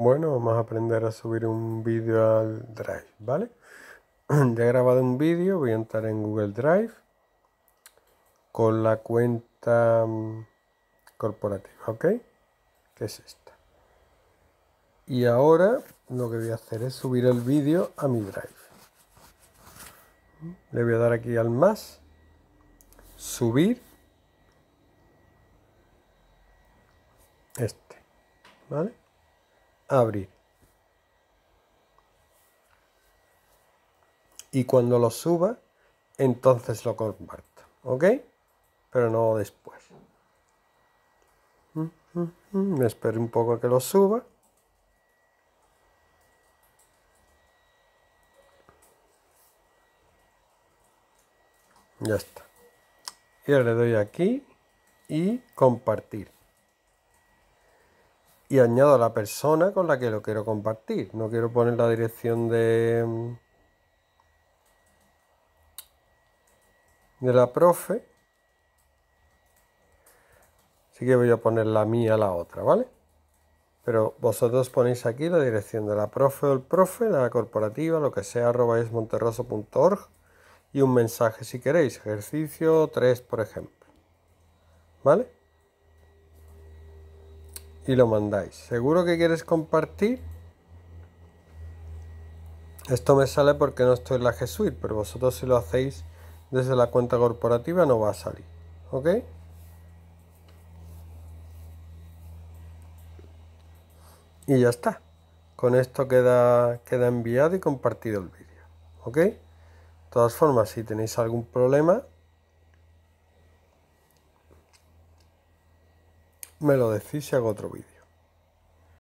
Bueno, vamos a aprender a subir un vídeo al Drive, ¿vale? Ya he grabado un vídeo, voy a entrar en Google Drive con la cuenta mm, corporativa, ¿ok? Que es esta. Y ahora lo que voy a hacer es subir el vídeo a mi Drive. Le voy a dar aquí al más, subir, este, ¿vale? abrir. Y cuando lo suba, entonces lo comparto. ¿Ok? Pero no después. Me mm, espero un poco que lo suba. Ya está. Y ahora le doy aquí y compartir y añado a la persona con la que lo quiero compartir. No quiero poner la dirección de, de la profe. Así que voy a poner la mía la otra, ¿vale? Pero vosotros ponéis aquí la dirección de la profe o el profe, la corporativa, lo que sea, arroba es y un mensaje si queréis, ejercicio 3 por ejemplo. ¿Vale? y lo mandáis. ¿Seguro que quieres compartir? Esto me sale porque no estoy la G pero vosotros si lo hacéis desde la cuenta corporativa no va a salir. ¿Ok? Y ya está. Con esto queda, queda enviado y compartido el vídeo. ¿Ok? De todas formas, si tenéis algún problema, me lo decís y hago otro vídeo.